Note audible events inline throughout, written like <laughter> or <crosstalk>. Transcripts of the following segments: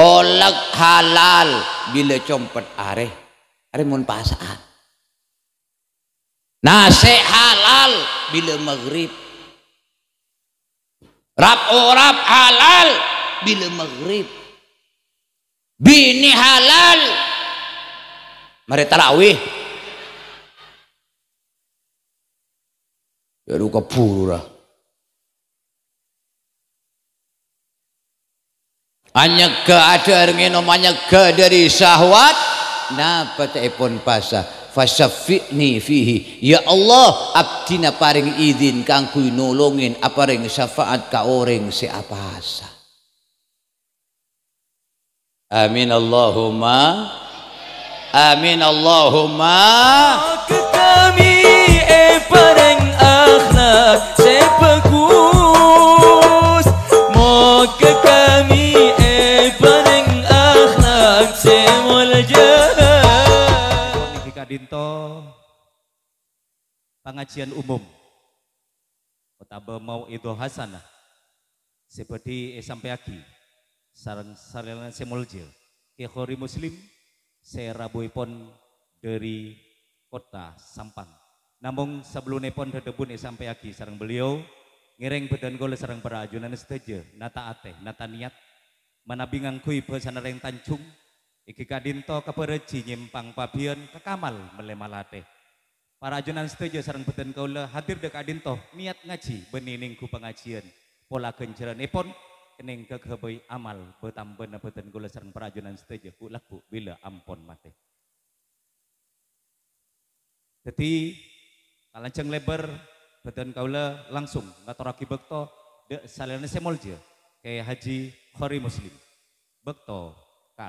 kolak halal bila compet areh areh mun pasaan nase halal bila maghrib rap urap halal bila maghrib bini halal mari tarawih ya lu kepuru lah anyega ada ngeno manyega dari syahwat napa taipun pasah fasafi'ni fihi ya Allah na paring izin kang kuwi nolongin aparing syafaat ka orang si asa. amin Allahumma amin Allahumma Ento pengajian umum. Utama mau itu hasanah. Seperti sampai aki. Sarang sarang semuljil. Kehori muslim. Saya pon dari kota Sampang. Namun sebelum nepon dedebun sampai aki sarang beliau. Ngereng badan gole sarang para ajunan Nata ate, nata niat. Mana bingang kui pesan reng tancung Iki kadinto kepereji nyimpang pabion kekamal melemalate. Para ajunan setuju saran beten kaula hadir dek kadinto niat ngaji benining ku pengajian. Pola kenceran ipon kening kekeboi amal betamben beten kaula saran para ajunan setuju ku laku bila ampon mate. Jadi kalanceng lebar beten kaula langsung ngatoraki bekto dek salene semolje kayak haji khori muslim. Bekto ka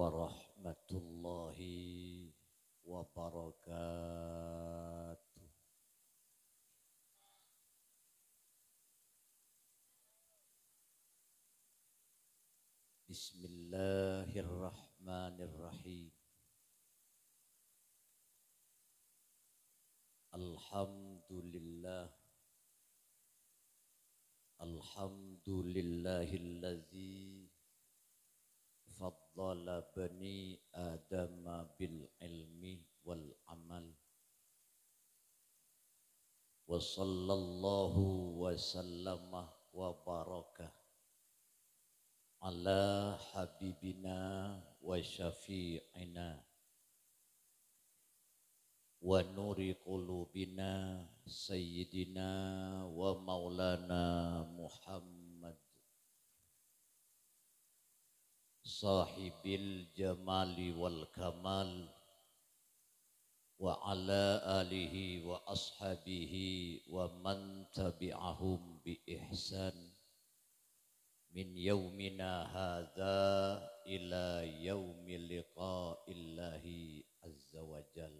warahmatullahi wabarakatuh. Bismillahirrahmanirrahim. Alhamdulillah Alhamdulillahillazi afdala bani adama bil ilmi wal amal wa sallallahu wa sallama wa baraka ala habibina wa syafi'ina wa nuri qulubina sayyidina wa maulana Muhammad صاحب الجمال والكمال وعلى آله وأصحابه ومن تبعهم بإحسان من يومنا هذا إلى يوم لقاء الله عز وجل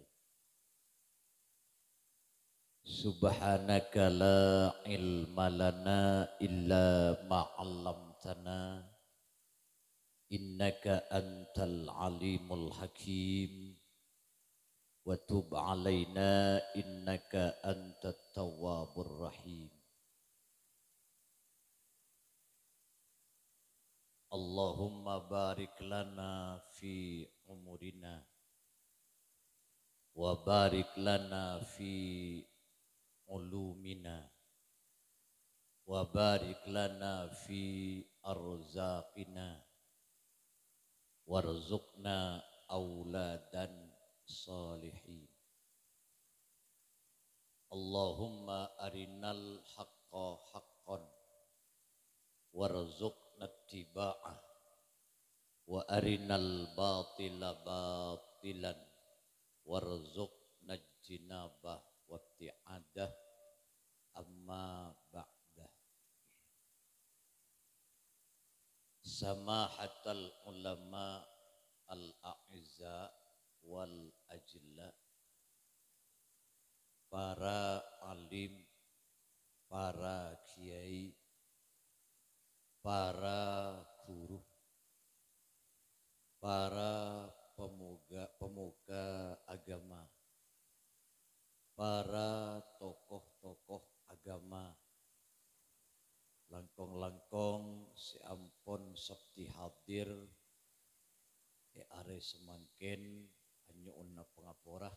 سبحانك لا علم لنا إلا ما علمتنا innaka antal alimul hakim wa tub alaina innaka antat tawwabur rahim Allahumma barik lana fi umurina wa barik lana fi ulumina wa barik lana fi arzaqina warzuqna auladan salihin Allahumma arinal haqqa haqqan warzuqna ittiba'ah wa arinal batila batilan warzuqna jinabah wa ti'adah amma samahatal ulama al-a'izza wal ajilla para alim para kiai para guru para pemuka pemuka agama para tokoh-tokoh agama langkong-langkong si Am konsep dihadir e are semangkin anyuun na pangaporah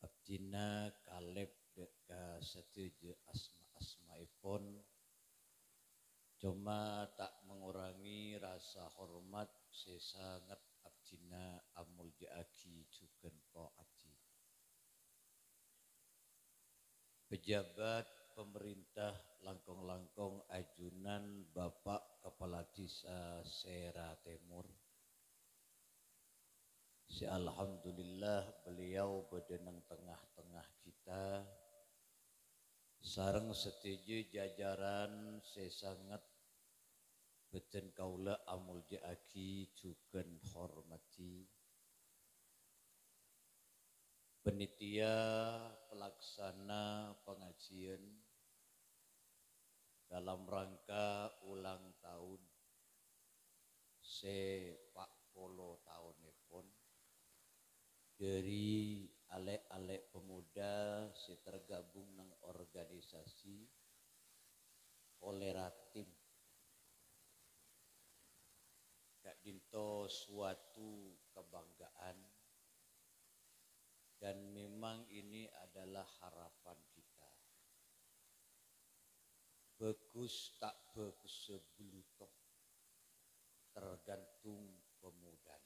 abdina kaleb deka setuju asma asma asmaipun e cuma tak mengurangi rasa hormat sesangat abdina amul jaaki cuken po abdi pejabat pemerintah langkong-langkong ajunan Bapak apalagi eh, Sera Timur. Si Alhamdulillah beliau berdenang tengah-tengah kita. Sarang setuju jajaran saya sangat beten kaula amul jaki jugen hormati. Penitia pelaksana pengajian dalam rangka ulang tahun sepak polo tahun pun dari alek-alek pemuda setergabung tergabung nang organisasi oleratim gak dinto suatu kebanggaan dan memang ini adalah harapan Bagus tak bagus sebelum tergantung pemuda.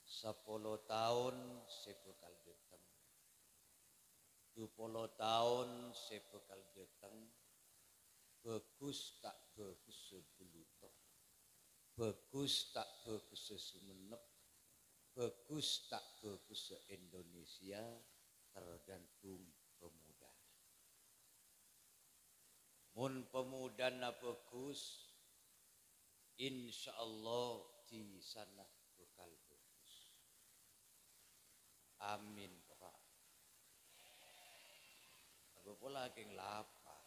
Sepuluh tahun saya bekal datang. Dua tahun saya bekal datang. Bagus tak bagus sebelum Bagus tak bagus sesumenep. Bagus tak bagus se Indonesia tergantung mun pemuda nabekus insyaallah di sana bekal bagus amin Pak aku pula keng lapar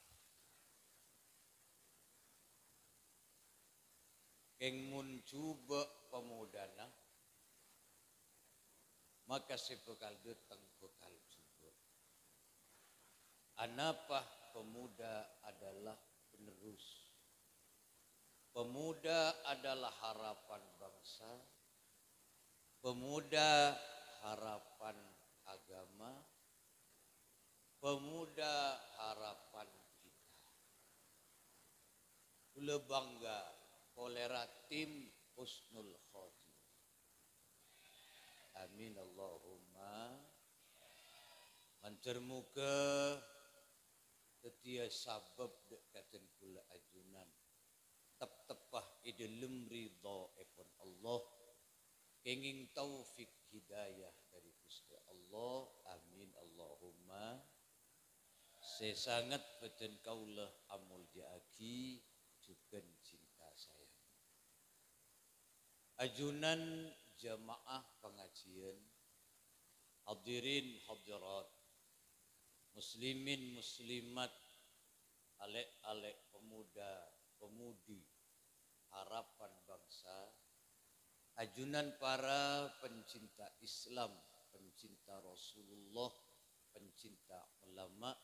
keng mun coba pemuda na maka sebekal deteng bekal coba anapa pemuda adalah penerus. Pemuda adalah harapan bangsa. Pemuda harapan agama. Pemuda harapan kita. Kula bangga kolera tim husnul khotimah. Amin Allahumma. ke dia sabab dek katen kula ajunan tep-tepah idulum ridho epon Allah kenging taufik hidayah dari Gusti Allah amin Allahumma sangat beten kaulah amul diagi juga cinta saya ajunan jamaah pengajian hadirin hadirat muslimin muslimat alek-alek pemuda pemudi harapan bangsa ajunan para pencinta Islam pencinta Rasulullah pencinta ulama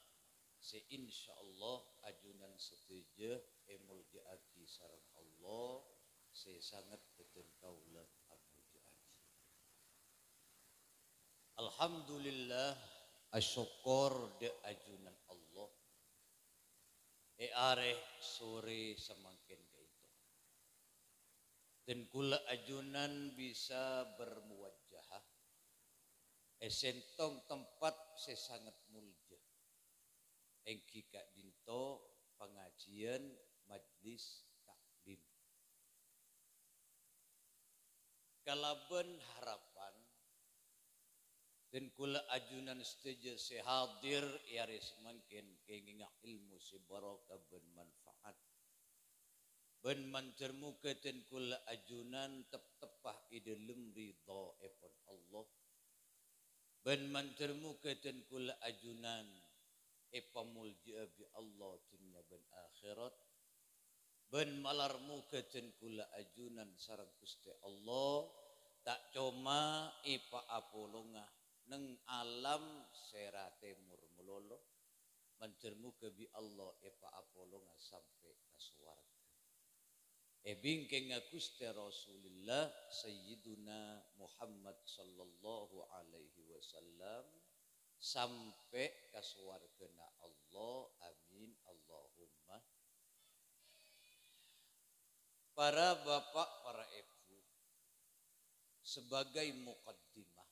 seinsya Allah ajunan setuju emul eh, diati sarang Allah saya sangat betul kaulah Alhamdulillah asyukur de ajunan Allah e are sore semakin kaitu dan kula ajunan bisa bermuwajah esentong tempat sesangat mulja engki kak dinto pengajian majlis taklim kalaban harapan dan kula ajunan setuju sehadir yaris mungkin keinginan ilmu sebaraka bermanfaat ben mancermuka dan kula ajunan tep-tepah ide lemri Epon Allah ben mancermuka dan kula ajunan epamulja bi Allah dunia dan akhirat ben malar dan kula ajunan sarang kusti Allah tak cuma ipa e apolongah neng alam serate timur melolo mencermu kebi Allah epa apolo nggak sampai ke suarga ebing kengakuste Rasulullah Sayyiduna Muhammad sallallahu alaihi wasallam sampai ke suarga Allah amin Allahumma para bapak para ibu sebagai mukaddimah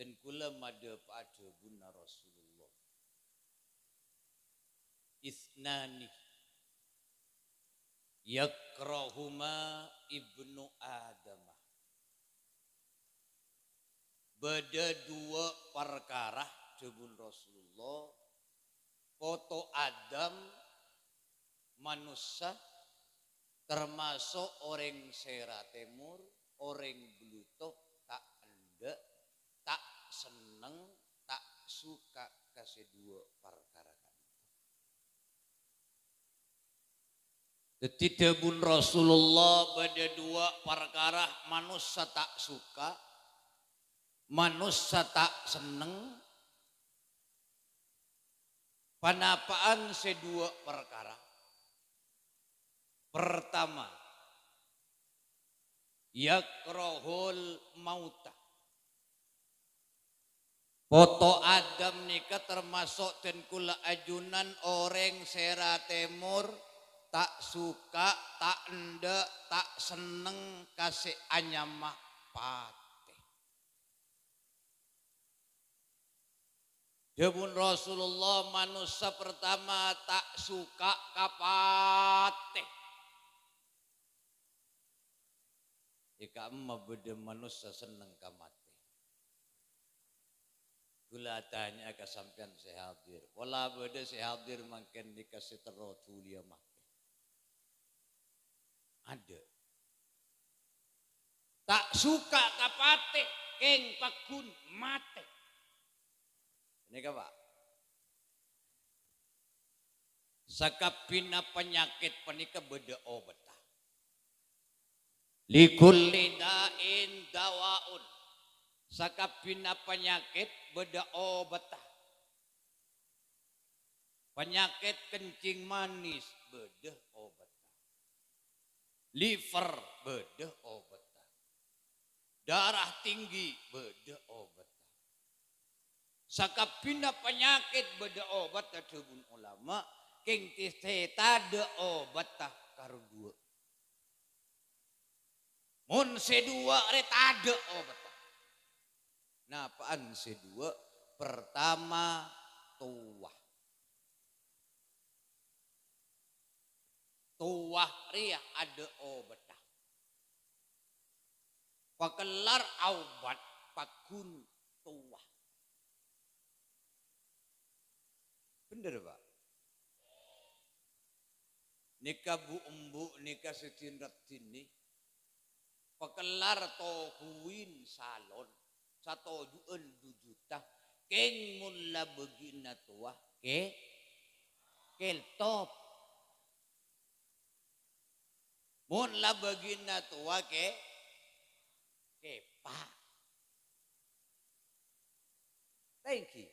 dan kula madhep adabunna Rasulullah isnani yakrahuma ibnu adam beda dua perkara debun Rasulullah foto Adam manusia termasuk orang Sera Timur orang Bluto suka kasih dua perkara Jadi pun Rasulullah pada dua perkara manusia tak suka, manusia tak seneng. Panapaan sedua perkara. Pertama, yakrohul mautah. Foto Adam nikah termasuk kula ajunan orang sera temur tak suka, tak ende, tak seneng kasih anyamah pate. Jebun ya Rasulullah manusia pertama tak suka kapate. Jika ya emak beda manusia seneng kamat. Gula tanya ke sampean hadir. Wala beda hadir makin dikasih terotu dia makin. Ada. Tak suka kapate, keng pakun mate. Ini apa? Sakapina penyakit penika beda obat. Likul lidain dawa'un sakapina penyakit beda obat penyakit kencing manis beda obat liver beda obat darah tinggi beda obat sakapina penyakit beda obat tubuh ulama king tista de obat tah karena dua mun sedua retade obat Napaan dua? pertama tuah. Tuah ria ada obatah. Pakelar obat, pakun tuah. Bener pak? Nikah bu embu, nikah retin ni. Pakelar tohuin salon satu juta juta keng mula begina tua ke keltop mula begina tua ke kepa thank you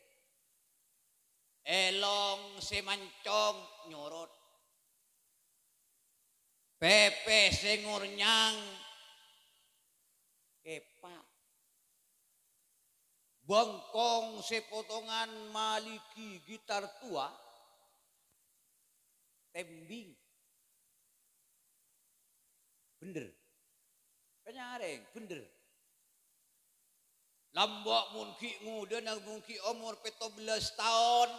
elong semancong nyorot pepe sengurnyang bongkong sepotongan maliki gitar tua tembing bener penyaring bener Lambok mungki muda nang mungki umur belas tahun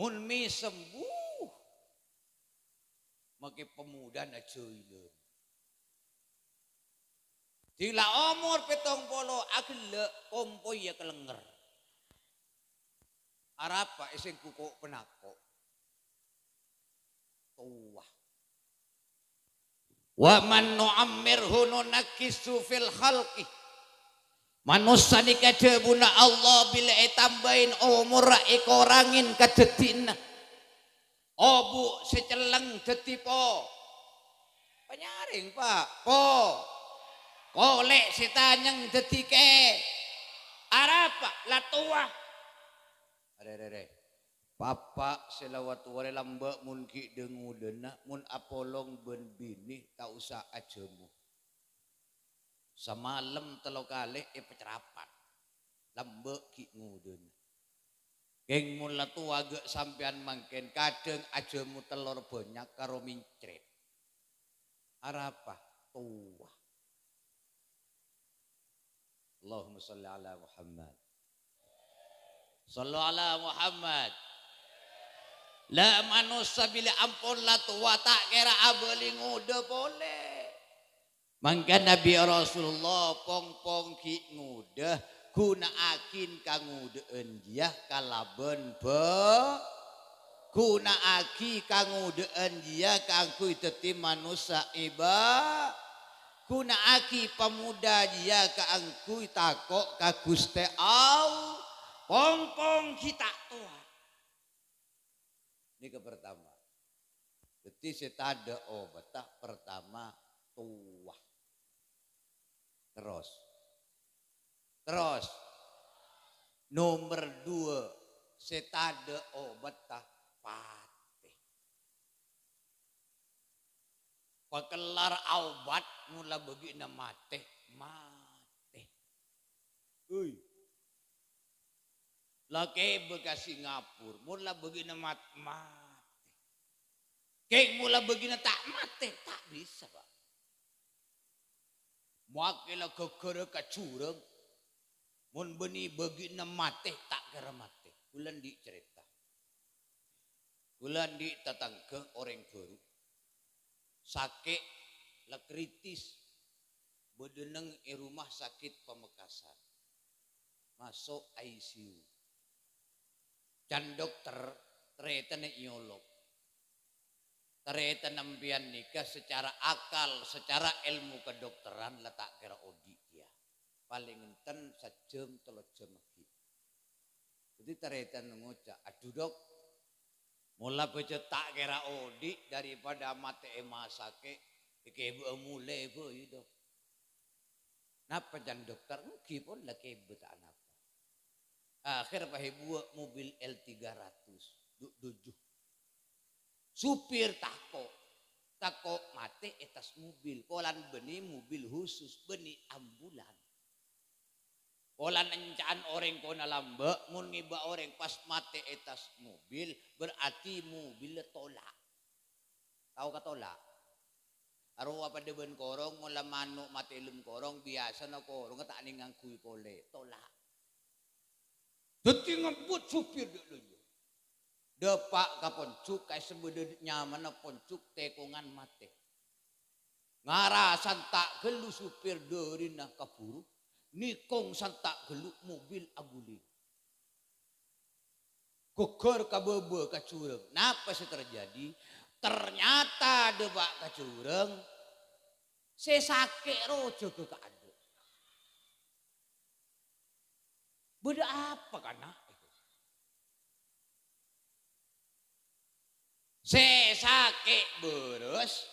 mun sembuh maki pemuda na joileun Dila umur petong polo agle kompo ya kelenger. Arapa iseng kuku penako. Tua. Wa man huno nakisu fil khalqi. Manusia ni kada buna Allah bila tambahin umur ikorangin kadetina. Obu seceleng detipo. Penyaring pak. Po. Kolek tanyang dedike. Arapa latua. Re re re. Papa selawat wale lamba mun ki dengudena mun apolong ben bini tak usah ajemu. Semalam telo kali e pecerapan. Lamba ki ngudena. Geng mun tua gak sampean mangken kadang ajemu telur banyak karo mincret. Arapa tua. Allahumma salli ala Muhammad. Sallu ala Muhammad. La manusia bila ampun la tua tak kira abeli ngude boleh. Mangga Nabi Rasulullah pong-pong ki ngude guna akin kang ngude enjiah kalaben be guna aki kang ngude enjiah kang ku manusia iba Kuna aki pemuda dia ka takok kaguste guste au pongpong kita tua. Ini ke pertama. Jadi setade oh betah pertama tua. Terus. Terus. Nomor dua setade oh betah parah. Pakelar kelar aubat mula begina mate. Mate. ui Laki bekas Singapura. Mula begina mat, mate. Kek mula begina tak mate. Tak bisa pak. wakil kekera kacurang. Mun beni begina mate tak kera mate. ulan di cerita. Kulan di tatangke orang baru sakit lekritis kritis bedeneng di rumah sakit pemekasan masuk ICU dan dokter ternyata nyolok ternyata nampian nikah secara akal secara ilmu kedokteran letak kira odi ya paling enten sejam telur jam lagi jadi ternyata ngocak aduh dok Mula pecetak tak kira odi daripada mati emasake iki ibu mulai ibu itu. Ya napa jan dokter Mungkin pun laki ibu tak napa. Akhir pahibu mobil L300 duk Supir tako tako mati etas mobil kolan benih mobil khusus benih ambulan Olan encaan orang kona lambek, mun ngiba orang pas mati etas mobil, berarti mobil tolak. Kau katolak. Aro pada deben korong, mula manuk mati ilum korong, biasa na korong, tak ning kui kole, tolak. Deti ngebut supir dulu. Depak poncuk, kaya sembuh nyaman na poncuk, tekongan mati Ngarasan tak gelu supir dari nak kaburu. Nikong santak geluk mobil aguling gugur kabebe kacurang. napa sih terjadi ternyata debak kacurang, kacureng sakit rojo ke keadaan beda apa itu? Saya sakit beres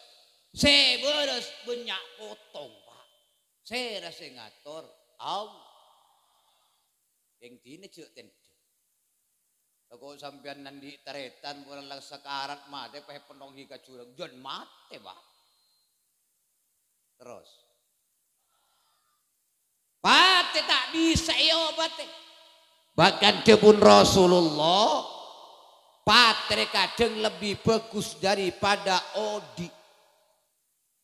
berus banyak potong pak saya rasa ngatur Allah. Yang dini cil tende. Kau sampean nanti teretan bulan lang sekarat pahit pahe penonghi kacurang jangan mati pak. Terus. pati tak bisa yo iya, pati. Bahkan pun Rasulullah pati kadang lebih bagus daripada odi.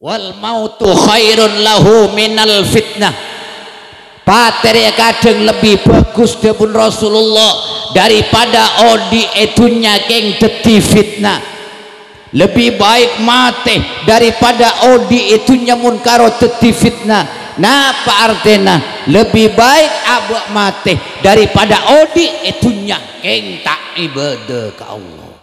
Wal mautu khairun lahu minal fitnah Pateri kadang lebih bagus dipun Rasulullah daripada odi etunya keng teti fitnah. Lebih baik mati daripada odi etunya munkaro teti fitnah. Napa artena? Lebih baik abuak mati daripada odi etunya keng tak ibadah ke Allah.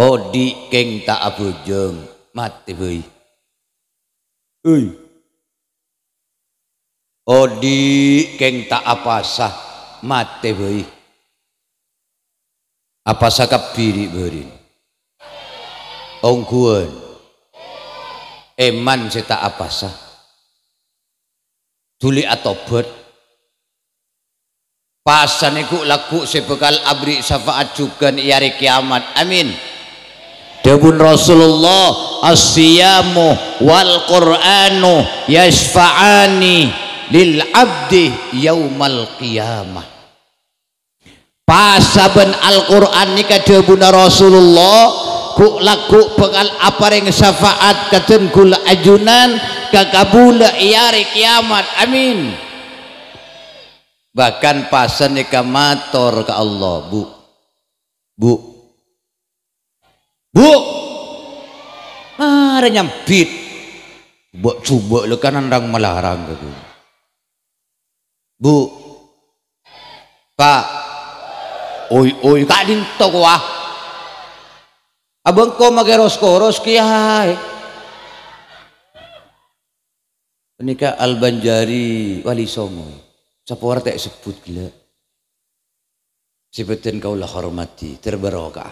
Odi keng tak abujeng mati hui. Hui. Odi keng tak apa sah mate bayi. Apa sah kabiri berin. Ongkuan. Eman tak apa sah. Tuli atau ber. Pasan iku laku sebekal abri syafaat juga iari kiamat. Amin. Dabun Rasulullah asyamu wal Qur'anu yasfa'ani lil abdi yaumal qiyamah Pasaben Al-Qur'an nika debuna Rasulullah ku laku apa yang syafaat katen kula ajunan kakabula iari iya kiamat amin bahkan pasan nika mator ke Allah bu bu bu marah nyambit buat coba lu kan andang melarang gitu Bu. Pak. Oi oi kak to ko ah. Abang ko mageros ko ros kiai. Menika Al Banjari Wali Songo. Sepor tek sebut gila. Sebutin kau lah hormati terberoka.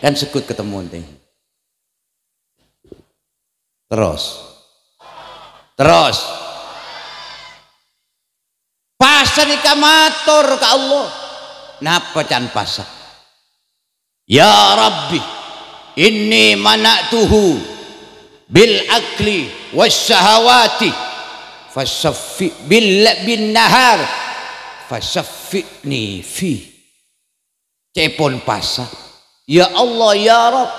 Kan sekut ketemu nih. Terus. Terus asa nikah matur ke Allah napa can pasak ya Rabbi inni mana'tuhu bil akli wasyahawati fasaffi bil bin nahar fasaffi'ni fi cepon pasak ya Allah ya Rabb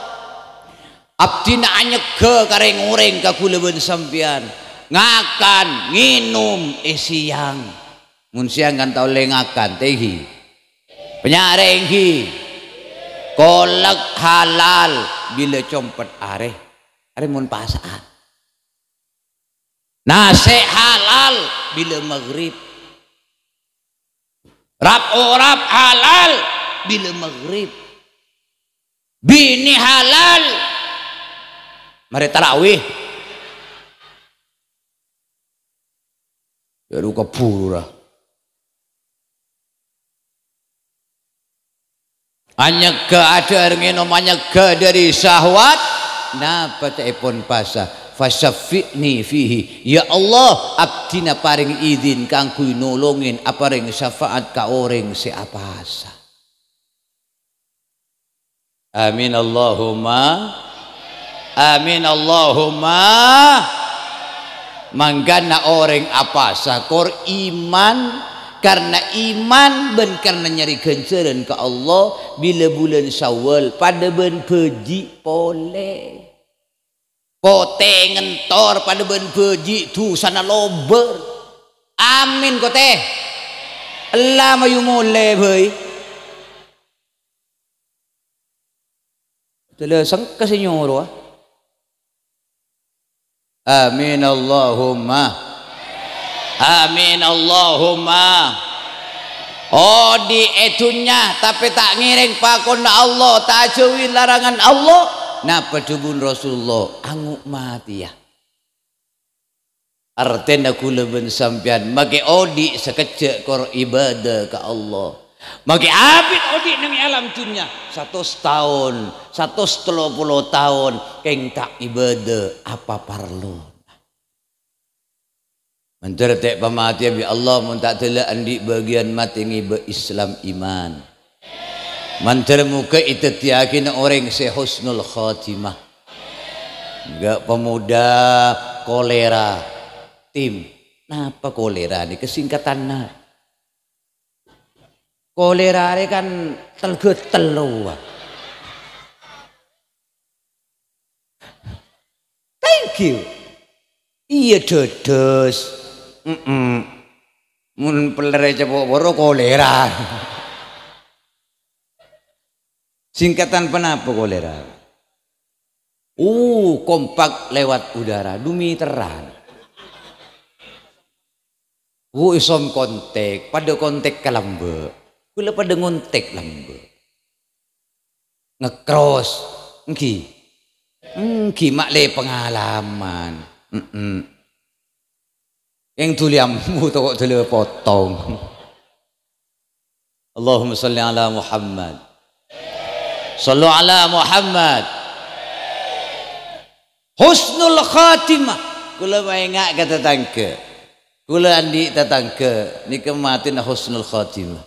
abdi nak kareng kare nguring kaguleben sambian ngakan nginum eh siang mun siang kan tau lengakan tehi penyarengi kolak halal bila compet areh areh mun pasaan Nasi halal bila maghrib rap orap halal bila maghrib bini halal mari tarawih ya lu kepuru lah anyega ada ngeno manyega dari syahwat napa pun pasah fasafi'ni fihi ya Allah abdina paring izin kangku nolongin ring syafaat ka orang si apasa amin Allahumma amin Allahumma mangga na orang apasa kor iman karena iman ben karena nyari kenceran ke Allah bila bulan syawal pada ben beji kau kote ngentor pada ben beji tu sana lober amin kote Allah mayu mule bhai Tele senyum roh. Ah. Amin Allahumma amin Allahumma oh di etunya tapi tak ngiring pakon Allah tak jauhi larangan Allah nah pedubun Rasulullah anguk mati ya artinya aku ben sampean maki odi sekecek kor ibadah ke Allah maka abid odi nang alam dunia satu setahun satu setelah puluh tahun keng tak ibadah apa perlu Menteri tak pematian bi ya Allah mun tak tela andi bagian mati ni berislam iman. Menteri muka itu tiakin orang sehusnul khatimah. Gak pemuda kolera tim. Napa kolera ni kesingkatan nah. Kolera ni kan telget telu. Thank you. Iya dodos mun pelere cepok boro kolera singkatan penapa kolera uh kompak lewat udara dumi terang Wu isom kontek, pada kontek kalambe. Kula pada ngontek lambe. Ngecross, engki. mak le pengalaman. Mm -mm. yang tuliamu tu <laughs> kok tuli potong Allahumma salli ala Muhammad Sallu ala Muhammad Husnul khatimah Kula mengak kata tangke. Kula andi tetangga Ni kematin husnul khatimah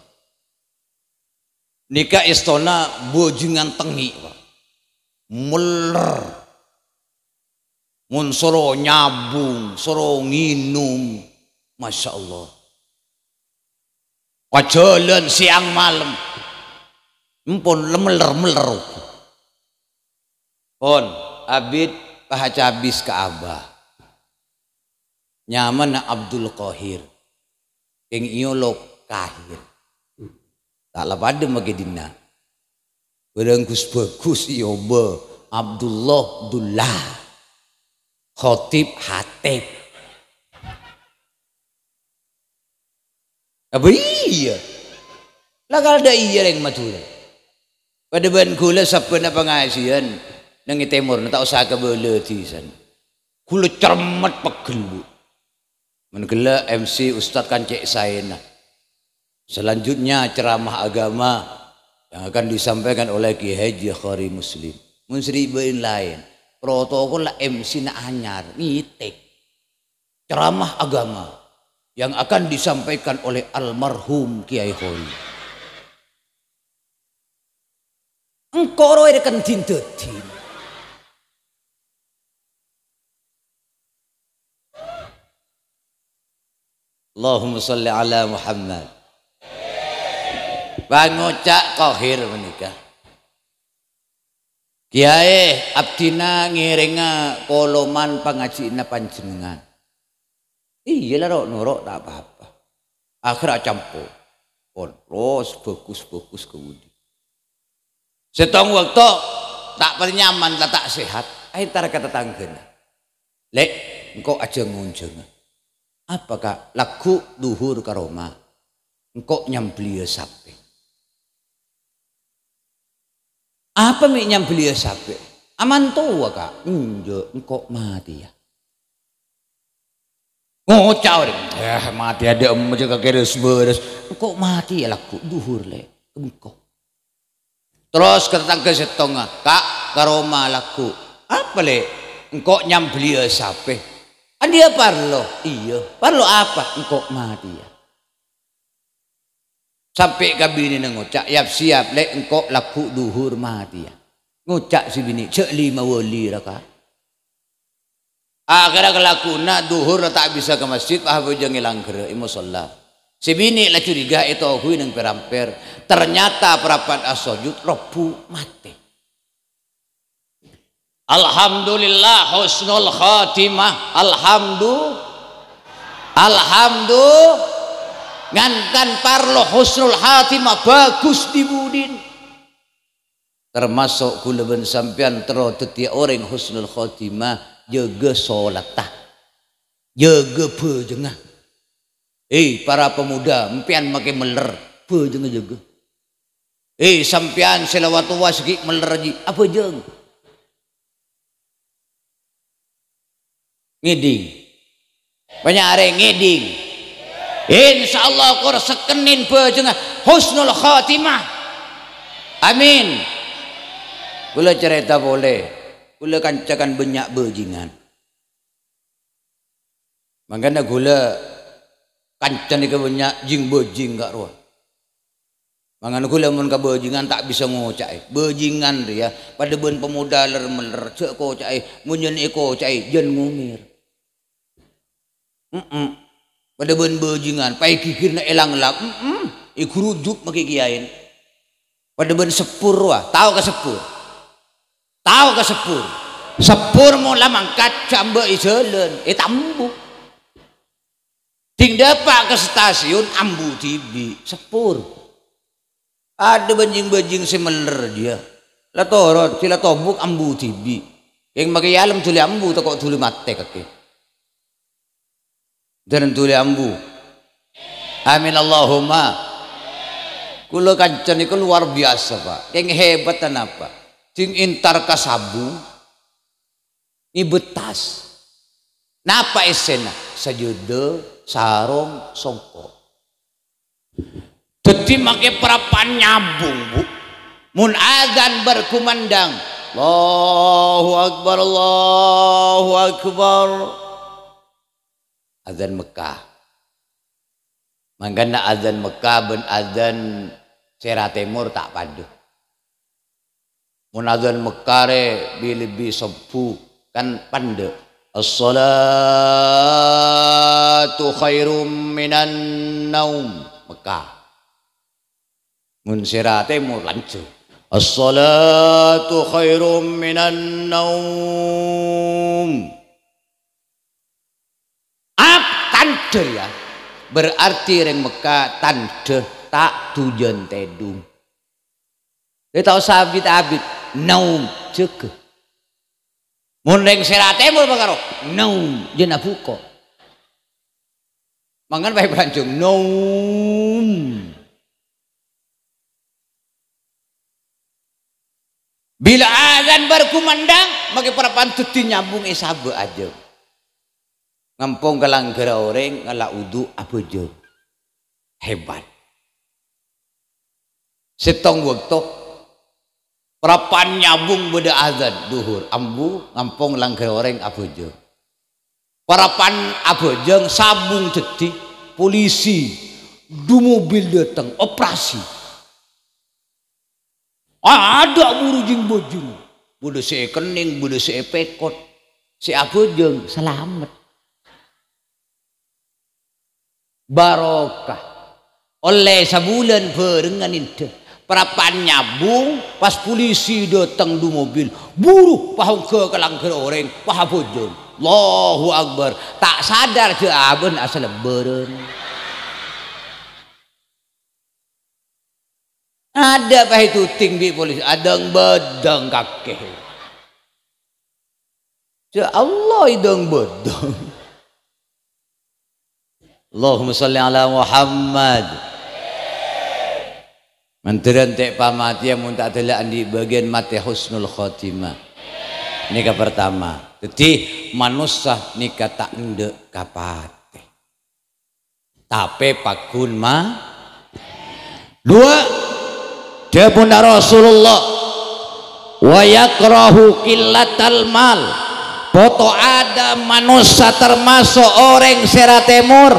Nika istana bojungan tengi. Muler. mun soro nyabung soro nginum Masya Allah wajalan siang malam empun lemeler meler pun abid pahaca habis ke abah nyaman Abdul Qahir yang iyo lo kahir tak lepada bagi dina barang bagus iyo be Abdullah Dullah khotib hatib apa iya lah kalau ada iya yang matura pada ban kula sapa na pengasian nang timur tak usah di sana. kula cermat pegel bu menggela MC Ustadz kan cek saya selanjutnya ceramah agama yang akan disampaikan oleh Ki Haji Khari Muslim musribain lain protokol MC na anyar ngitik ceramah agama yang akan disampaikan oleh almarhum Kiai Hoi. Engkau roe rekan dindetin. Allahumma salli ala Muhammad. Bang Ocak Kohir menikah. Kiai abdina ngiringa koloman pangajina panjenengan. Iya lah rok norok nah, tak apa-apa. Akhirnya campur. Polos fokus-fokus kewudi. Setong waktu tak pernyaman tak tak sehat. Aitar kata tanggena. Lek engkau aja ngunjung. Apakah lagu duhur karoma? Engkau nyambliya sapi. Apa yang beliau sapi? Aman tua kak? Enggak, engkau mati ya. Ngocau deh. Eh, mati ada emu juga keres beres. Engkau mati ya laku duhur le. Engkau. Terus ke setonga, kak karoma laku. Apa le? Engkau nyam beliau sapi. Kan dia parlo, iya. Parlo apa? Engkau mati ya sampai ke bini na ngucak yap siap lek engkau laku duhur mati ya ngucak si bini cek lima wali raka akhirnya kelaku nak duhur tak bisa ke masjid ah jangan ilang kere imu sholat si bini lah curiga itu hui yang peramper ternyata perapat asojud robu mati Alhamdulillah husnul khatimah Alhamdulillah Alhamdulillah ngankan parlo husnul hatimah bagus dibudin termasuk kula ben sampean tero teti orang husnul khatimah jaga salat jaga pejengah eh para pemuda empian makin meler pejengah jaga eh sampean selawat wasgi meler ji apa jeng ngiding banyak areng ngiding Insya Allah kur sekenin bajengah husnul Khatimah, amin kula cerita boleh kula kancakan banyak bajingan makanya gula kancan ke banyak jing bajing gak ruah mangan kula mun bajingan tak bisa ngocai bajingan dia ya. pada ben pemuda ler meler cek kocai munyen e cai jen ngumir pada Padahal bajingan, pai kikir na elang lap, mm -mm. ikurujuk pada Padahal sepur wah, tahu ke sepur? Tahu ke sepur? Sepur mau lamang kaca mbak iselen eh tambu. Ting ke stasiun ambu tibi, sepur. Ada banjing-banjing meler dia. torot, sila tobuk ambu tibi. Yang makai alam tuli ambu, tak kok tuli mate kakek. Dan tuli ambu. Amin Allahumma. kulo kancan itu luar biasa, Pak. Yang hebat apa? Sing intar kasabu ibetas. Napa esena? Sajude sarong songko. Jadi make perapan nyambung, Bu. Mun adzan berkumandang, Allahu akbar, Allahu akbar azan Mekah Mangkana azan Mekah ben azan Serah Timur tak padu mun azan Mekah re bi sepu kan pande as-salatu khairum minan naum Mekah mun Serah Timur lanjut as-salatu khairum minan naum Ab ya. Berarti ring meka tante tak tujuan tedung. Dia tahu sabit abit, naum cek. Mundeng ring serate mul bakaro naum jeung abuko. Mangan baik berancung naum. Bila azan berkumandang, maka para pantut nyambung esabe aja ngempung kelang orang ngelak udu apa jo hebat setong waktu perapan nyabung beda azan duhur ambu ngampung langgar orang apa jo perapan apa sabung detik polisi du mobil datang operasi ada buru jing bojung budak si kening budak si pekot si apa selamat barokah oleh sebulan berengan itu perapan nyabung pas polisi datang di mobil buru paham ke kelang ke orang paham Loh Allahu Akbar tak sadar ke abon ah, asal beren ada apa itu tinggi polisi ada yang bedang kakek Ya Allah itu yang bodoh. Allahumma salli ala Muhammad Menteran tek pamati yang minta telah di bagian mati husnul khotimah. Nikah pertama. Jadi manusia nikah tak ndek kapate. Tapi pakun ma. Dua. Dia pun Rasulullah. Wa yakrahu killatal mal. Boto ada manusia termasuk orang serat timur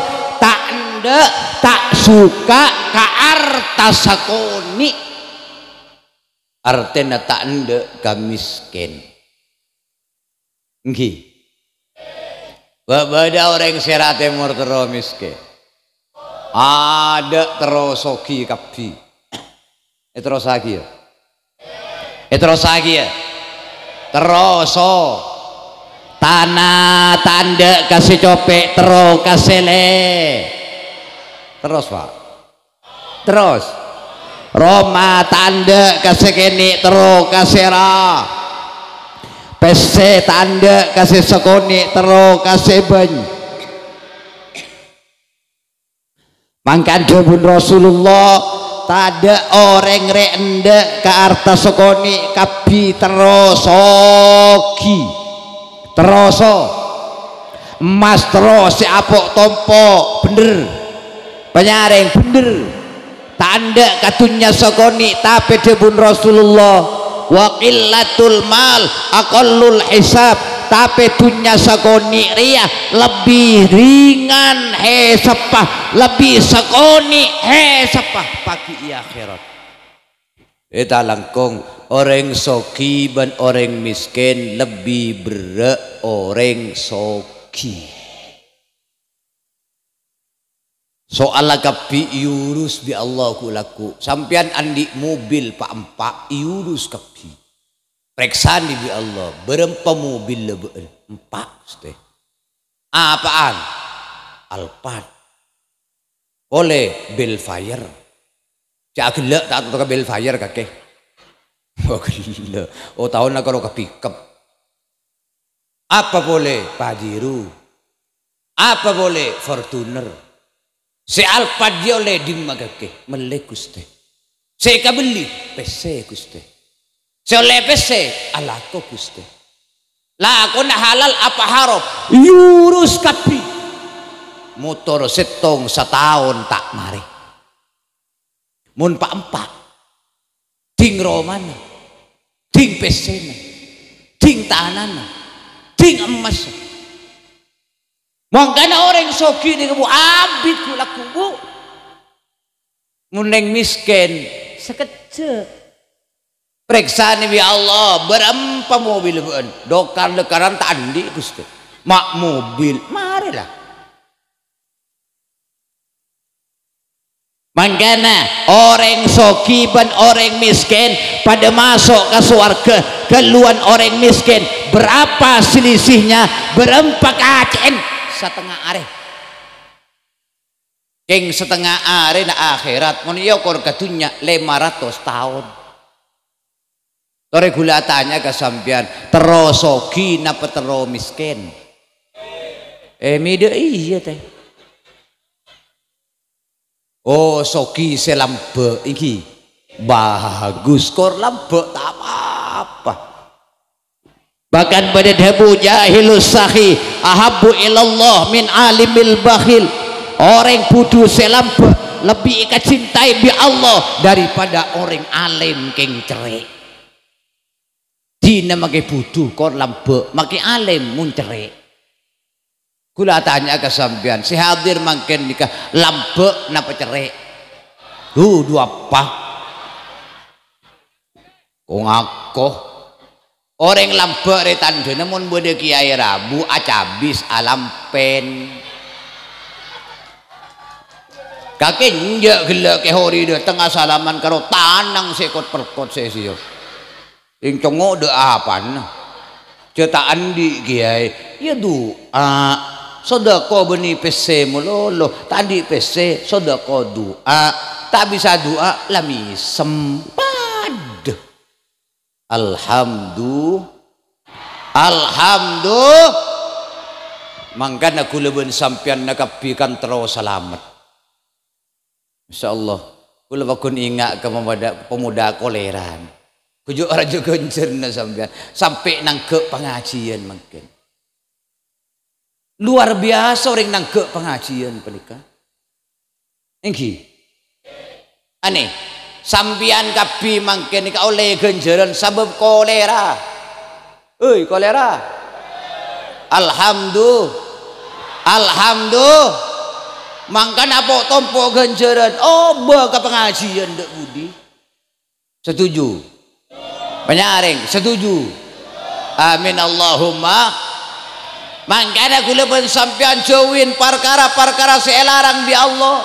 anda tak suka kaar sakoni artena tak anda kamisken nggih Babada orang serate murtero tero miskin. Ada terosoki eh, Terus lagi ya. lagi eh, ya. Teroso. Tanah tanda kasih copek kasih leh terus pak terus Roma tanda kasih kini terus kasih ra PC tanda kasih sekoni terus kasih ben mangkan jubun Rasulullah tanda orang re ke arta sekoni terus oki terus oh. emas terus si apok tompo bener penyaring bener tanda katunya sokoni tapi debun Rasulullah wa mal aqallul hisab tapi tunya sakoni ria lebih ringan he sepah lebih sakoni he sepah pagi iya akhirat kita eh, langkong orang soki dan orang miskin lebih berat orang soki. soal kapi iurus bi Allah kulaku. Sampian andi mobil pak empak iurus kapi. periksa di bi Allah. Berempa mobil lebih empat, steh. Apaan? Alpan. Oleh fire Cak gila tak tahu fire kakek. <laughs> Oh gila. Oh tahun nak kalau kapi Apa boleh Pajero? Apa boleh Fortuner? Se alpa paddiole dimma che malle kuste. Se kabeli pese kuste. Se oleh pesse alako kuste. La na halal apa harap Yurus kapi. Motor setong setahun tak mari. Mun pak empat. ting romana. ting pesena. ting tanana. Ting emas. Mangkana orang sogi ni kamu ambil gula kubu. Muneng miskin sekejap. Periksa ni bi ya Allah berempat mobil pun. Dokar dekaran tak andi gusti. Mak mobil marilah. Mangkana orang sogi ban orang miskin pada masuk ke surga keluar orang miskin berapa selisihnya berempat kacen setengah areh King setengah are na akhirat mun iya kor kadunya 500 tahun. tanya ke kesampian teroso gina petero miskin. Eh mide iya teh. Oh soki selambe iki. Bagus kor lambe tak apa-apa bahkan pada debu jahilus sahi ahabu ilallah min alimil bakhil orang budu selampe lebih ikat cintai bi Allah daripada orang alim keng cerik dina makai budu kor lambe makai alim mun cerik kula tanya ke sambian si hadir makin nikah lambe napa cerik hu dua pak? kok ngakoh Orang lambok retan tandene mun bude kiai Rabu acabis alam pen. Kakek njek gelek ke hori de tengah salaman karo tanang sekot perkot sesio. Ing cengok de apan. cetakan andi kiai, ya doa. Sodako beni PC lo, tadi pc sodako doa. Tak bisa doa lami sempat. Alhamdulillah, alhamdulillah, Mangkana kula ben sampeyan nakapikan terus selamat. Insyaallah kula bakun ingat ke pemuda pemuda koleran. orang raja kencerna sampeyan sampai nang ke pengajian mungkin. Luar biasa orang nang ke pengajian penika. Engki. Aneh sampian kapi mangkin kau oleh genjeran sebab kolera Ui kolera Alhamdulillah Alhamdulillah Mangkan apa tompo genjeran Oh ke pengajian dek budi Setuju Menyaring. setuju Amin Allahumma Mangkana kula sampian cewin jauhin perkara-perkara selarang di Allah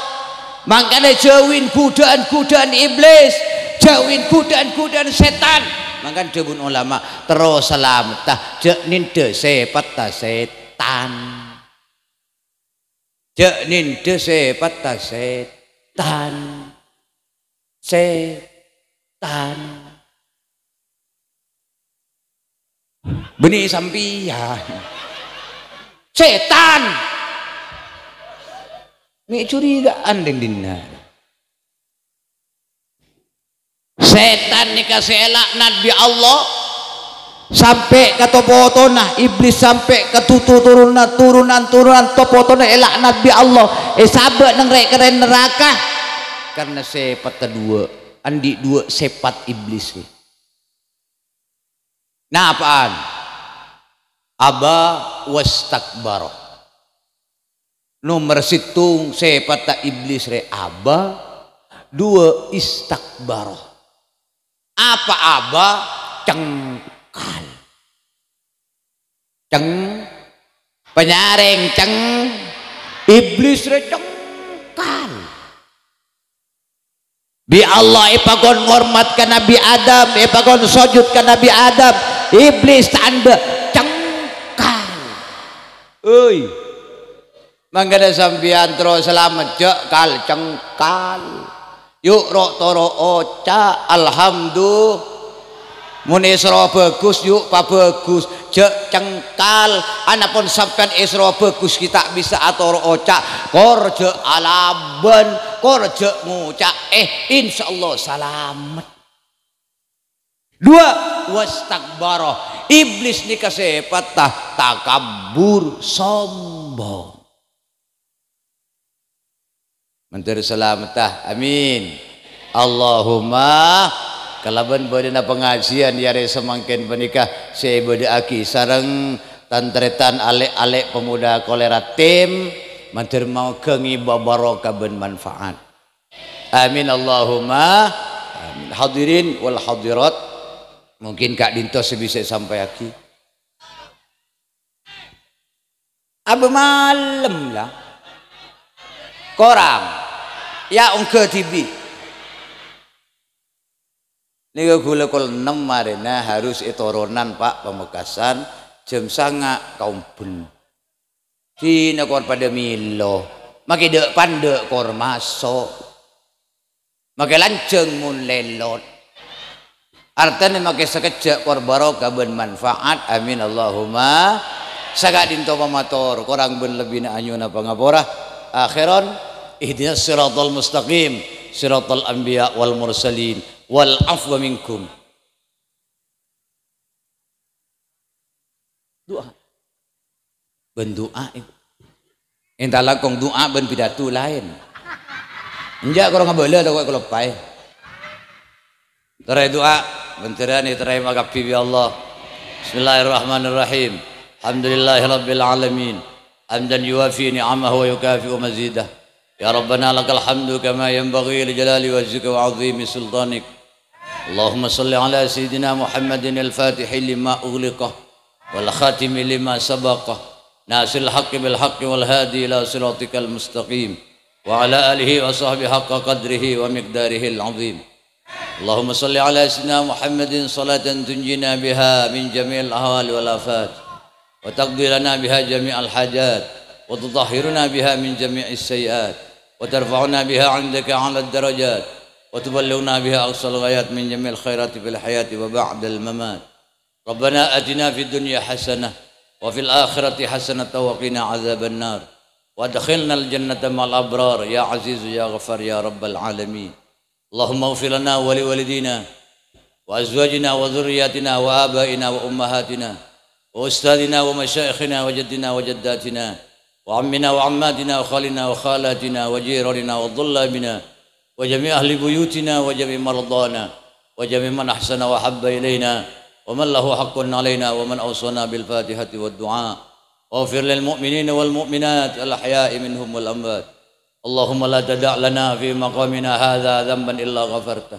makanya jauhin kudaan kudaan iblis jauhin kudaan kudaan setan Maka debun ulama terus selamat jek ninde sepet setan jek ninde sepet setan setan benih sampian setan ini curigaan ding dinar. Setan kasih elak nabi Allah sampai ke topotona iblis sampai ke turunan turunan turunan topotona elak nabi Allah eh sahabat nang rek neraka karena sepat kedua andi dua sepat iblis eh. nah apaan aba was barok nomor situng sepata iblis re aba dua istakbaroh apa aba cengkal ceng penyaring ceng iblis re cengkal bi Allah ipagon hormat ke Nabi Adam ipagon sujud ke Nabi Adam iblis tanda cengkal oi mangkene sampeyan terus selamat jek kal cengkal yuk rok toro oca alhamdulillah munisro isra bagus yuk pa bagus jek cengkal anapun sampean isra bagus kita bisa atur ocak korje alaban korje muca eh insyaallah selamat dua baroh iblis nikah sepatah takabur sombong Menteri selamatah. Amin. Allahumma kalaban badana pengajian yare semangkin menikah saya bodi aki sarang tantretan alek-alek pemuda kolera tim menteri mau kengi babarokah ben manfaat. Amin Allahumma. Amin. Hadirin wal hadirat mungkin Kak Dinto sebisa sampai aki. Abu malam lah. Korang ya ungke tibi Nika gula kol enam marina harus etoronan pak pemekasan jam sanga kaum pun di nekor pada milo maki dek pandek kor masuk maki lanceng mun lelot artinya maki sekejap kor barokah ben manfaat amin Allahumma saka dinto pamator korang ben lebih na na pangapora akhiron ihdinas siratal mustaqim siratal anbiya wal mursalin wal afwa minkum doa ben doa entah lakong doa ben pidato lain enggak kalau nggak boleh kalau kalau pakai terai doa benteran itu terai magapi bi Allah Bismillahirrahmanirrahim Alhamdulillahirrabbilalamin Amdan yuafi ni'amah wa yukafi'u mazidah يا ربنا لك الحمد كما ينبغي لجلال وجهك وعظيم سلطانك اللهم صل على سيدنا محمد الفاتح لما أغلقه والخاتم لما سبقه ناصر الحق بالحق والهادي إلى صراطك المستقيم وعلى آله وصحبه حق قدره ومقداره العظيم اللهم صل على سيدنا محمد صلاة تنجينا بها من جميع الأهوال والآفات وتقضي لنا بها جميع الحاجات وتطهرنا بها من جميع السيئات وترفعنا بها عندك على الدرجات وتبلغنا بها أقصى الغايات من جميع الخيرات في الحياة وبعد الممات ربنا أتنا في الدنيا حسنة وفي الآخرة حسنة وقنا عذاب النار وادخلنا الجنة مع الأبرار يا عزيز يا غفر يا رب العالمين اللهم اغفر لنا ولوالدينا وأزواجنا وذرياتنا وآبائنا وأمهاتنا وأستاذنا ومشايخنا وجدنا وجداتنا وعمنا وعماتنا وخالنا وخالاتنا وجيراننا وظلامنا وجميع أهل بيوتنا وجميع مرضانا وجميع من أحسن وحب إلينا ومن له حق علينا ومن أوصانا بالفاتحة والدعاء واغفر للمؤمنين والمؤمنات الأحياء منهم والأموات اللهم لا تدع لنا في مقامنا هذا ذنبا إلا غفرته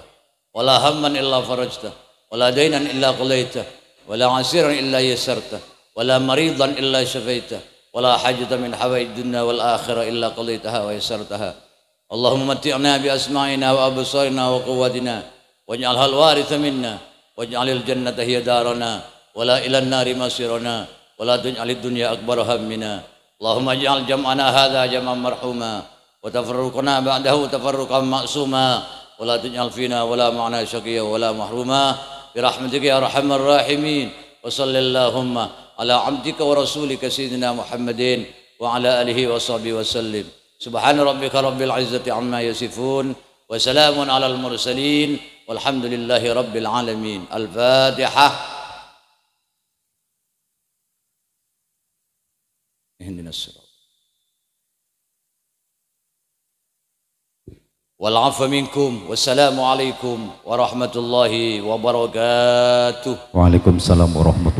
ولا هما إلا فرجته ولا دينا إلا قليته ولا عسيرا إلا يسرته ولا مريضا إلا شفيته ولا حاجة من حوائج الدنيا والآخرة إلا قضيتها ويسرتها اللهم متعنا بأسماعنا وأبصارنا وقوتنا واجعلها الوارث منا واجعل الجنة هي دارنا ولا إلى النار مصيرنا ولا تجعل الدنيا أكبر همنا اللهم اجعل جمعنا هذا جمعا مرحوما وتفرقنا بعده تفرقا مأسوما ولا تجعل فينا ولا معنا شقيا ولا محروما برحمتك يا أرحم الراحمين وصل اللهم على عبدك ورسولك سيدنا محمد وعلى آله وصحبه وسلم سبحان ربك رب العزة عما يصفون وسلام على المرسلين والحمد لله رب العالمين الفاتحة اهدنا الصراط والعفو minkum والسلام عليكم warahmatullahi wabarakatuh. وبركاته وعليكم السلام ورحمة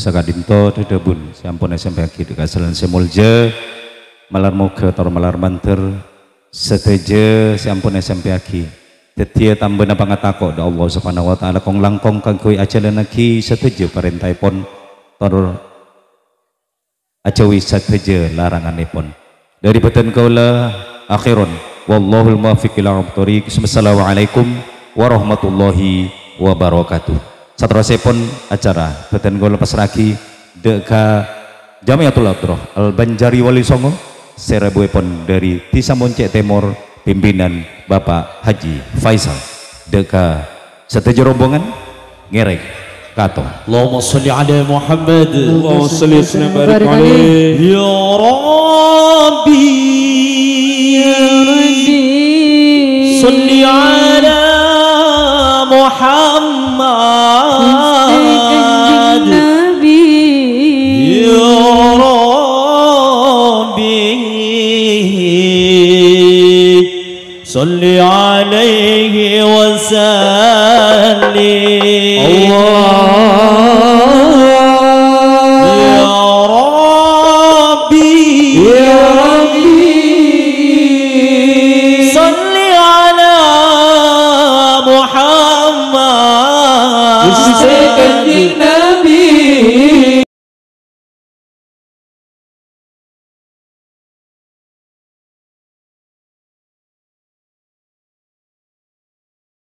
sakadinto dedebun sampun SMP Aki Selan Semulje malar moga tor malar manter seteje sampun SMP Aki tetia tambena pangatako da Allah Subhanahu wa taala kong langkong kang acalan lagi seteje parentai pon tor Acawi seteje pon dari beten kaula akhirun wallahul muwaffiq ila thoriq assalamualaikum warahmatullahi wabarakatuh satrasipun acara beten kula pasragi deka Jamiatul Abdurrah Al Banjari Wali Songo pun dari moncek Timur pimpinan Bapak Haji Faisal deka setuju rombongan ngerek kato Allahumma salli ala Muhammad Allahumma salli wa barik alaihi ya Rabbi على محمد يا ربي صل عليه وسلم الله